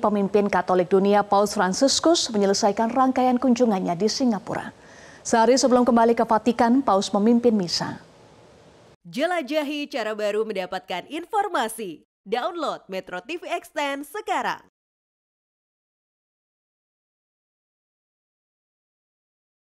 Pemimpin Katolik dunia Paus Franciscus menyelesaikan rangkaian kunjungannya di Singapura. Sehari sebelum kembali ke Vatikan, Paus memimpin misa. Jelajahi cara baru mendapatkan informasi. Download Metro TV Extend sekarang.